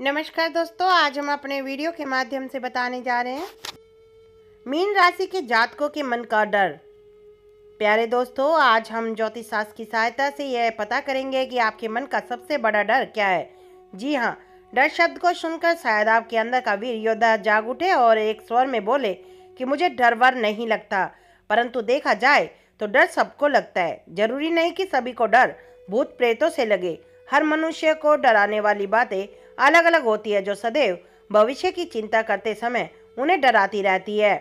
नमस्कार दोस्तों आज हम अपने वीडियो के माध्यम से बताने जा रहे हैं मीन राशि के जातकों के मन का डर प्यारे दोस्तों आज हम ज्योतिष शास्त्र की सहायता से यह पता करेंगे कि आपके मन का सबसे बड़ा डर क्या है जी हाँ डर शब्द को सुनकर शायद आपके अंदर का वीर योद्धा जाग उठे और एक स्वर में बोले कि मुझे डर वर नहीं लगता परंतु देखा जाए तो डर सबको लगता है जरूरी नहीं कि सभी को डर भूत प्रेतों से लगे हर मनुष्य को डराने वाली बातें अलग अलग होती है जो सदैव भविष्य की चिंता करते समय उन्हें डराती रहती है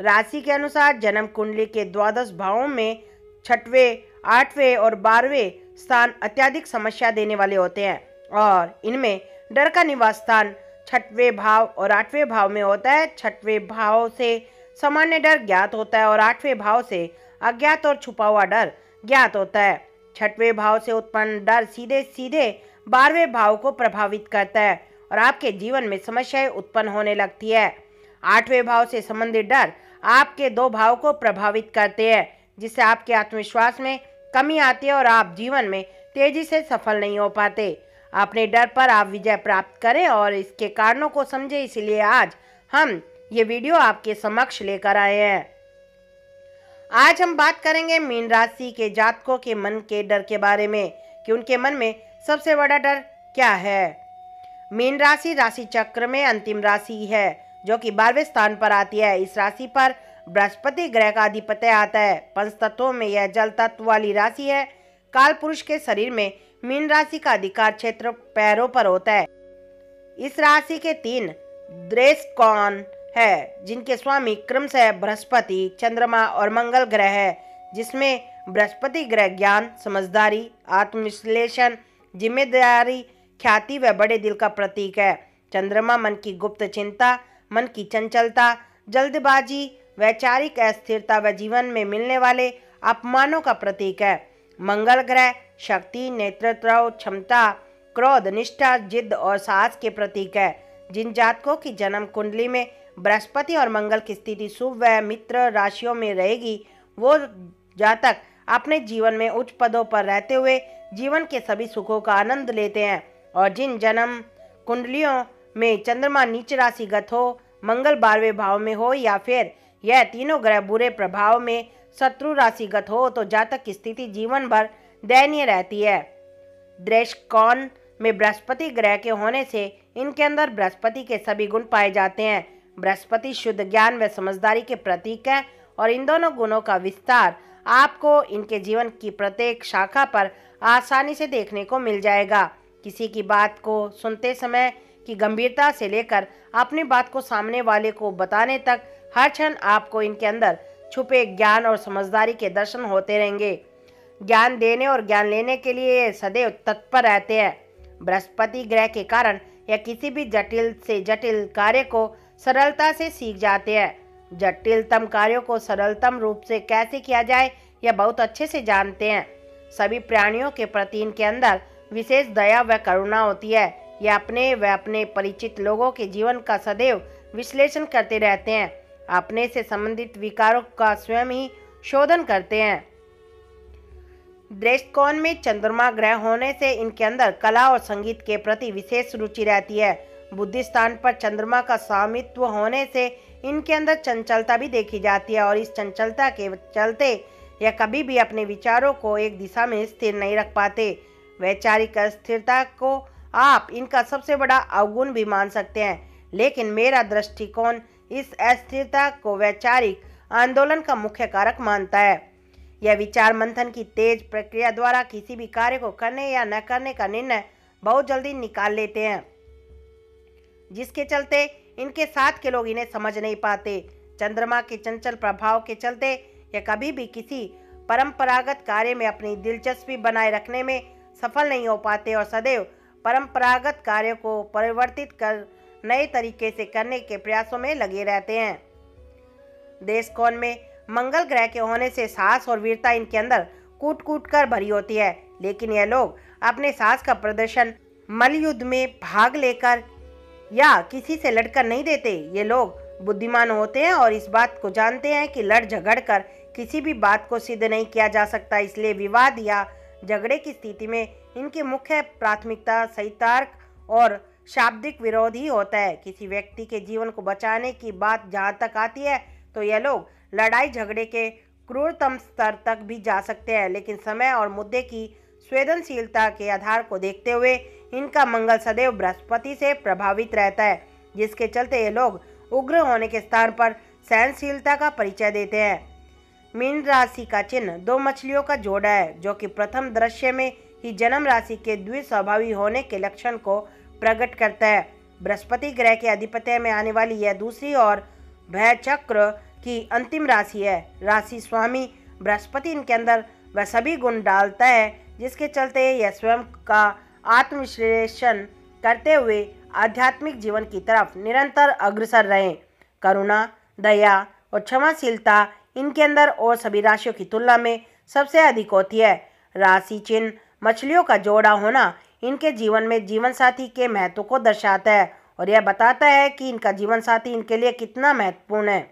राशि के अनुसार जन्म कुंडली के द्वादश भावों में छठवें आठवें और बारहवें स्थान अत्यधिक समस्या देने वाले होते हैं और इनमें डर का निवास स्थान छठवें भाव और आठवें भाव में होता है छठवें भाव से सामान्य डर ज्ञात होता है और आठवें भाव से अज्ञात और छुपा हुआ डर ज्ञात होता है छठवें भाव से उत्पन्न डर सीधे सीधे बारहवें भाव को प्रभावित करता है और आपके जीवन में समस्याएं उत्पन्न होने लगती है आठवें भाव से संबंधित डर आपके दो भाव को प्रभावित करते हैं जिससे आपके आत्मविश्वास में कमी आती है और आप जीवन में तेजी से सफल नहीं हो पाते अपने डर पर आप विजय प्राप्त करें और इसके कारणों को समझें इसलिए आज हम ये वीडियो आपके समक्ष लेकर आए हैं आज हम बात करेंगे मीन राशि के जातकों के मन के डर के बारे में कि उनके मन में सबसे बड़ा डर क्या है मीन राशि राशि चक्र में अंतिम राशि है जो कि बारहवें स्थान पर आती है इस राशि पर बृहस्पति ग्रह का अधिपत्य आता है पंच तत्वों में यह जल तत्व वाली राशि है काल पुरुष के शरीर में मीन राशि का अधिकार क्षेत्र पैरों पर होता है इस राशि के तीन द्रेस कौन है जिनके स्वामी क्रमशः बृहस्पति चंद्रमा और मंगल ग्रह है जिसमें बृहस्पति ग्रह ज्ञान समझदारी आत्मविश्लेषण जिम्मेदारी ख्याति व बड़े दिल का प्रतीक है चंद्रमा मन की गुप्त चिंता मन की चंचलता जल्दबाजी वैचारिक अस्थिरता व जीवन में मिलने वाले अपमानों का प्रतीक है मंगल ग्रह शक्ति नेतृत्व क्षमता क्रोध निष्ठा जिद और साहस के प्रतीक है जिन जातकों की जन्म कुंडली में बृहस्पति और मंगल की स्थिति शुभ व मित्र राशियों में रहेगी वो जातक अपने जीवन में उच्च पदों पर रहते हुए जीवन के सभी सुखों का आनंद लेते हैं और जिन जन्म कुंडलियों में चंद्रमा नीच राशि गत हो मंगल बारहवें भाव में हो या फिर यह तीनों ग्रह बुरे प्रभाव में शत्रु राशि गत हो तो जातक की स्थिति जीवन भर दयनीय रहती है द्रेशकौन में बृहस्पति ग्रह के होने से इनके अंदर बृहस्पति के सभी गुण पाए जाते हैं बृहस्पति शुद्ध ज्ञान व समझदारी के प्रतीक हैं और इन दोनों गुणों का विस्तार आपको इनके जीवन की प्रत्येक शाखा पर आसानी से देखने को मिल जाएगा किसी की बात को सुनते समय की गंभीरता से लेकर अपनी बात को सामने वाले को बताने तक हर क्षण आपको इनके अंदर छुपे ज्ञान और समझदारी के दर्शन होते रहेंगे ज्ञान देने और ज्ञान लेने के लिए ये सदैव तत्पर रहते हैं बृहस्पति ग्रह के कारण या किसी भी जटिल से जटिल कार्य को सरलता से सीख जाते हैं जटिलतम कार्यों को सरलतम रूप से कैसे किया जाए यह बहुत अच्छे से जानते हैं सभी प्राणियों के प्रति इनके अंदर विशेष दया व करुणा होती है ये अपने व अपने परिचित लोगों के जीवन का सदैव विश्लेषण करते रहते हैं अपने से संबंधित विकारों का स्वयं ही शोधन करते हैं दृष्टकोण में चंद्रमा ग्रह होने से इनके अंदर कला और संगीत के प्रति विशेष रुचि रहती है बुद्धि स्थान पर चंद्रमा का स्वामित्व होने से इनके अंदर चंचलता भी देखी जाती है और इस चंचलता के चलते यह कभी भी अपने विचारों को एक दिशा में स्थिर नहीं रख पाते वैचारिक अस्थिरता को आप इनका सबसे बड़ा अवगुण भी मान सकते हैं लेकिन मेरा दृष्टिकोण इस अस्थिरता को वैचारिक आंदोलन का मुख्य कारक मानता है यह विचार मंथन की तेज प्रक्रिया द्वारा किसी भी कार्य को करने या न करने का निर्णय बहुत जल्दी निकाल लेते हैं जिसके चलते इनके साथ के लोग इन्हें समझ नहीं पाते चंद्रमा के चंचल प्रभाव के चलते यह कभी भी किसी परंपरागत कार्य में अपनी दिलचस्पी बनाए रखने में सफल नहीं हो पाते और सदैव परंपरागत कार्य को परिवर्तित कर नए तरीके से करने के प्रयासों में लगे रहते हैं देश कौन में मंगल ग्रह के होने से साहस और वीरता इनके अंदर कूट कूट कर भरी होती है लेकिन यह लोग अपने साहस का प्रदर्शन मलयुद्ध में भाग लेकर या किसी से लड़कर नहीं देते ये लोग बुद्धिमान होते हैं और इस बात को जानते हैं कि लड़ झगड़ कर किसी भी बात को सिद्ध नहीं किया जा सकता इसलिए विवाद या झगड़े की स्थिति में इनकी मुख्य प्राथमिकता सहितार्क और शाब्दिक विरोध ही होता है किसी व्यक्ति के जीवन को बचाने की बात जहाँ तक आती है तो यह लोग लड़ाई झगड़े के क्रूरतम स्तर तक भी जा सकते हैं लेकिन समय और मुद्दे की संवेदनशीलता के आधार को देखते हुए इनका मंगल सदैव बृहस्पति से प्रभावित रहता है जिसके चलते ये लोग उग्र होने के स्थान पर सहनशीलता का परिचय देते हैं मीन राशि का चिन्ह दो मछलियों का जोड़ा है जो कि प्रथम दृश्य में ही जन्म राशि के द्विस्वभावी होने के लक्षण को प्रकट करता है बृहस्पति ग्रह के आधिपत्य में आने वाली यह दूसरी और भय चक्र की अंतिम राशि है राशि स्वामी बृहस्पति इनके अंदर वह सभी गुण डालता है जिसके चलते यह स्वयं का आत्मविश्लेषण करते हुए आध्यात्मिक जीवन की तरफ निरंतर अग्रसर रहें करुणा दया और क्षमाशीलता इनके अंदर और सभी राशियों की तुलना में सबसे अधिक होती है राशि चिन्ह मछलियों का जोड़ा होना इनके जीवन में जीवन साथी के महत्व को दर्शाता है और यह बताता है कि इनका जीवन साथी इनके लिए कितना महत्वपूर्ण है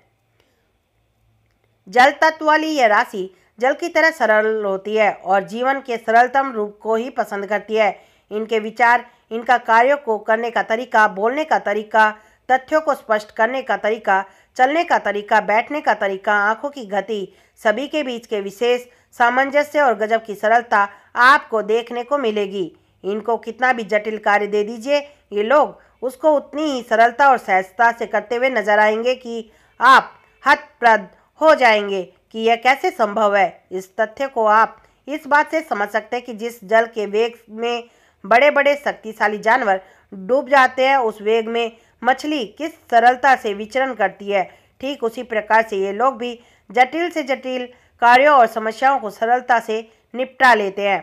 जल तत्व वाली यह राशि जल की तरह सरल होती है और जीवन के सरलतम रूप को ही पसंद करती है इनके विचार इनका कार्यों को करने का तरीका बोलने का तरीका तथ्यों को स्पष्ट करने का तरीका चलने का तरीका बैठने का तरीका आंखों की गति सभी के बीच के विशेष सामंजस्य और गजब की सरलता आपको देखने को मिलेगी इनको कितना भी जटिल कार्य दे दीजिए ये लोग उसको उतनी ही सरलता और सहजता से करते हुए नजर आएंगे कि आप हतप्रद हो जाएंगे कि यह कैसे संभव है इस तथ्य को आप इस बात से समझ सकते हैं कि जिस जल के वेग में बड़े बड़े शक्तिशाली जानवर डूब जाते हैं उस वेग में मछली किस सरलता से विचरण करती है ठीक उसी प्रकार से ये लोग भी जटिल से जटिल कार्यों और समस्याओं को सरलता से निपटा लेते हैं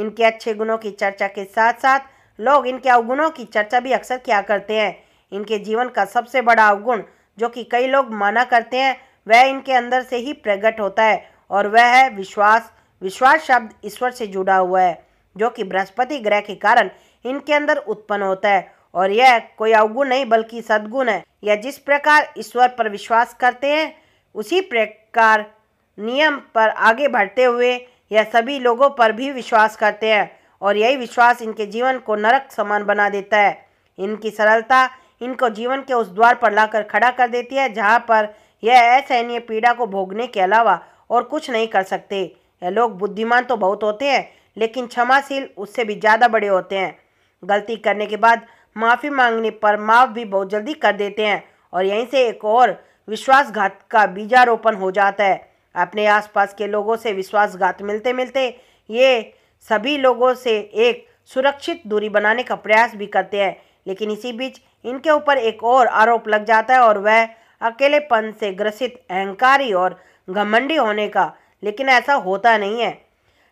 इनके अच्छे गुणों की चर्चा के साथ साथ लोग इनके अवगुणों की चर्चा भी अक्सर किया करते हैं इनके जीवन का सबसे बड़ा अवगुण जो कि कई लोग माना करते हैं वह इनके अंदर से ही प्रकट होता है और वह है विश्वास विश्वास शब्द ईश्वर से जुड़ा हुआ है जो कि बृहस्पति ग्रह के कारण इनके अंदर उत्पन्न होता है और यह कोई अवगुण नहीं बल्कि सद्गुण है यह जिस प्रकार ईश्वर पर विश्वास करते हैं उसी प्रकार नियम पर आगे बढ़ते हुए यह सभी लोगों पर भी विश्वास करते हैं और यही विश्वास इनके जीवन को नरक समान बना देता है इनकी सरलता इनको जीवन के उस द्वार पर लाकर खड़ा कर देती है जहाँ पर यह असहनीय पीड़ा को भोगने के अलावा और कुछ नहीं कर सकते यह लोग बुद्धिमान तो बहुत होते हैं लेकिन क्षमाशील उससे भी ज़्यादा बड़े होते हैं गलती करने के बाद माफ़ी मांगने पर माफ़ भी बहुत जल्दी कर देते हैं और यहीं से एक और विश्वासघात का बीजारोपण हो जाता है अपने आसपास के लोगों से विश्वासघात मिलते मिलते ये सभी लोगों से एक सुरक्षित दूरी बनाने का प्रयास भी करते हैं लेकिन इसी बीच इनके ऊपर एक और आरोप लग जाता है और वह अकेलेपन से ग्रसित अहंकारी और घमंडी होने का लेकिन ऐसा होता नहीं है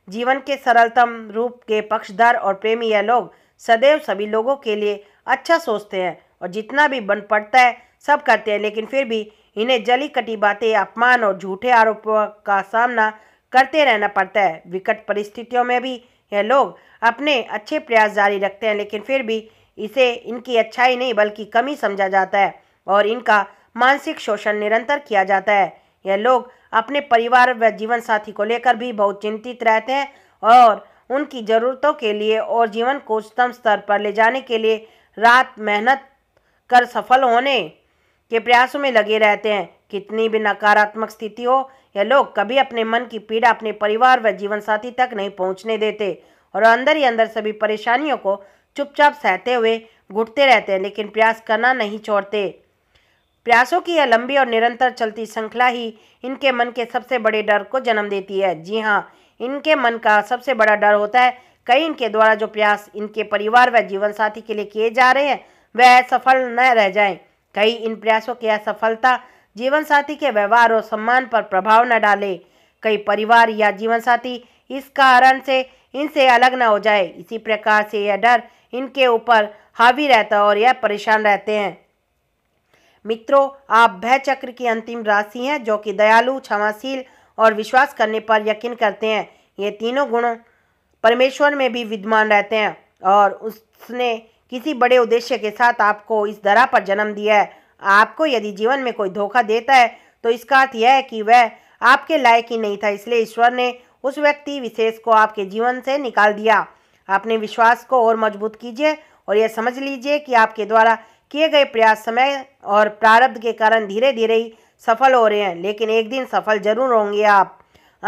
जीवन के सरलतम रूप के पक्षधर और प्रेमी यह लोग सदैव सभी लोगों के लिए अच्छा सोचते हैं और जितना भी बन पड़ता है सब करते हैं लेकिन फिर भी इन्हें जली कटी बातें अपमान और झूठे आरोपों का सामना करते रहना पड़ता है विकट परिस्थितियों में भी यह लोग अपने अच्छे प्रयास जारी रखते हैं लेकिन फिर भी इसे इनकी अच्छाई नहीं बल्कि कमी समझा जाता है और इनका मानसिक शोषण निरंतर किया जाता है यह लोग अपने परिवार व जीवन साथी को लेकर भी बहुत चिंतित रहते हैं और उनकी ज़रूरतों के लिए और जीवन को उच्चतम स्तर पर ले जाने के लिए रात मेहनत कर सफल होने के प्रयासों में लगे रहते हैं कितनी भी नकारात्मक स्थिति हो यह लोग कभी अपने मन की पीड़ा अपने परिवार व जीवन साथी तक नहीं पहुंचने देते और अंदर ही अंदर सभी परेशानियों को चुपचाप सहते हुए घुटते रहते हैं लेकिन प्रयास करना नहीं छोड़ते प्रयासों की यह लंबी और निरंतर चलती श्रृंखला ही इनके मन के सबसे बड़े डर को जन्म देती है जी हाँ इनके मन का सबसे बड़ा डर होता है कई इनके द्वारा जो प्रयास इनके परिवार व जीवन साथी के लिए किए जा रहे हैं वह सफल न रह जाएं। कई इन प्रयासों की असफलता जीवन साथी के व्यवहार और सम्मान पर प्रभाव न डाले कई परिवार या जीवन साथी इस कारण से इनसे अलग न हो जाए इसी प्रकार से यह डर इनके ऊपर हावी रहता है और यह परेशान रहते हैं मित्रों आप भय चक्र की अंतिम राशि हैं जो कि दयालु क्षमाशील और विश्वास करने पर यकीन करते हैं ये तीनों गुण परमेश्वर में भी विद्यमान रहते हैं और उसने किसी बड़े उद्देश्य के साथ आपको इस धरा पर जन्म दिया है आपको यदि जीवन में कोई धोखा देता है तो इसका अर्थ यह है कि वह आपके लायक ही नहीं था इसलिए ईश्वर ने उस व्यक्ति विशेष को आपके जीवन से निकाल दिया अपने विश्वास को और मजबूत कीजिए और यह समझ लीजिए कि आपके द्वारा किए गए प्रयास समय और प्रारब्ध के कारण धीरे धीरे ही सफल हो रहे हैं लेकिन एक दिन सफल जरूर होंगे आप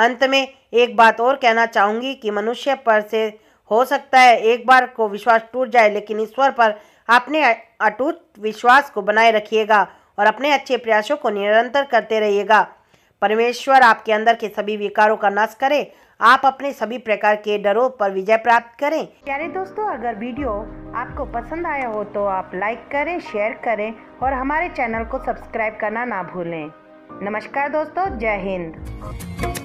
अंत में एक बात और कहना चाहूँगी कि मनुष्य पर से हो सकता है एक बार को विश्वास टूट जाए लेकिन ईश्वर पर अपने अटूट विश्वास को बनाए रखिएगा और अपने अच्छे प्रयासों को निरंतर करते रहिएगा परमेश्वर आपके अंदर के सभी विकारों का नाश करे आप अपने सभी प्रकार के डरों पर विजय प्राप्त करें प्यारे दोस्तों अगर वीडियो आपको पसंद आया हो तो आप लाइक करें शेयर करें और हमारे चैनल को सब्सक्राइब करना ना भूलें नमस्कार दोस्तों जय हिंद